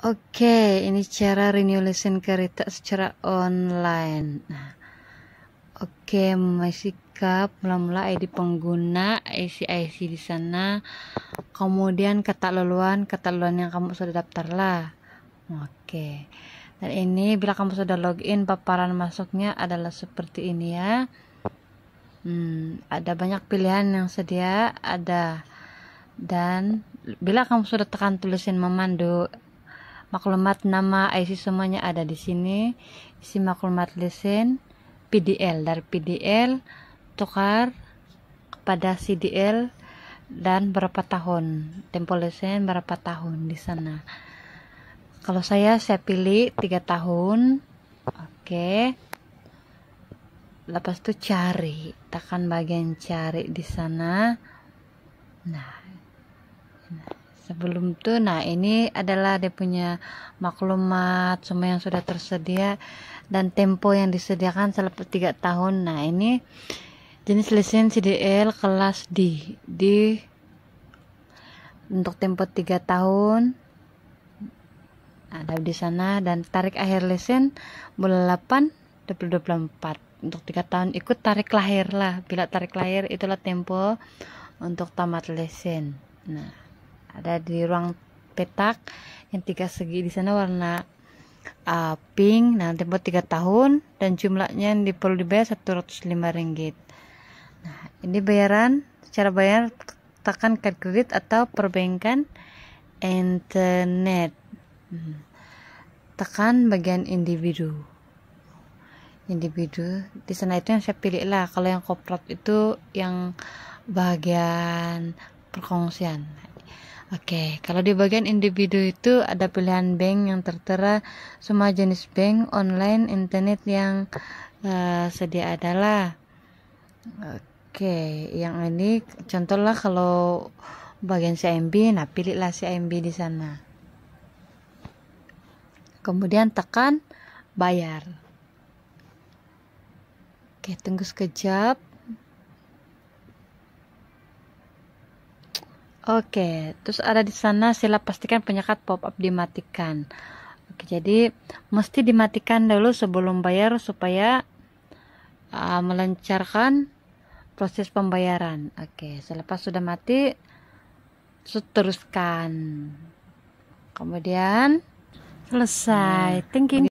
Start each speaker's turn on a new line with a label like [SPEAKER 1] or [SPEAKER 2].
[SPEAKER 1] Oke, okay, ini cara renew lesson kereta secara online. Nah, oke, okay, Mesika mula-mula ID pengguna, IC IC di sana. Kemudian kata laluan kata laluan yang kamu sudah daftar lah. Oke. Okay. Dan ini bila kamu sudah login, paparan masuknya adalah seperti ini ya. Hmm, ada banyak pilihan yang sedia, ada dan bila kamu sudah tekan tulisin memandu maklumat nama IC semuanya ada di sini isi maklumat lesen PDL dari PDL tukar kepada CDL dan berapa tahun tempo lesen berapa tahun di sana kalau saya saya pilih tiga tahun oke okay. lepas itu cari tekan bagian cari di sana nah sebelum tuh nah ini adalah dia punya maklumat semua yang sudah tersedia dan tempo yang disediakan selama 3 tahun nah ini jenis lisensi DL kelas D D untuk tempo 3 tahun ada di sana dan tarik akhir lesen bulan 8 2024 untuk tiga tahun ikut tarik lahir lah bila tarik lahir itulah tempo untuk tamat lesen nah ada di ruang petak yang tiga segi di sana warna uh, pink nah tempo tiga tahun dan jumlahnya yang perlu dibayar 105 ringgit nah ini bayaran secara bayar tekan kartu kredit atau perbankan internet hmm. tekan bagian individu individu di sana itu yang saya pilih lah kalau yang koprot itu yang bagian perkongsian Oke, kalau di bagian individu itu ada pilihan bank yang tertera semua jenis bank online internet yang uh, sedia adalah. Oke, yang ini contohlah kalau bagian CIMB, nah pilihlah CIMB di sana. Kemudian tekan bayar. Oke, tunggu sekejap. Oke, terus ada di sana sila pastikan penyekat pop-up dimatikan. Oke, jadi mesti dimatikan dulu sebelum bayar supaya uh, melancarkan proses pembayaran. Oke, selepas sudah mati teruskan. Kemudian selesai. Nah, Thank you.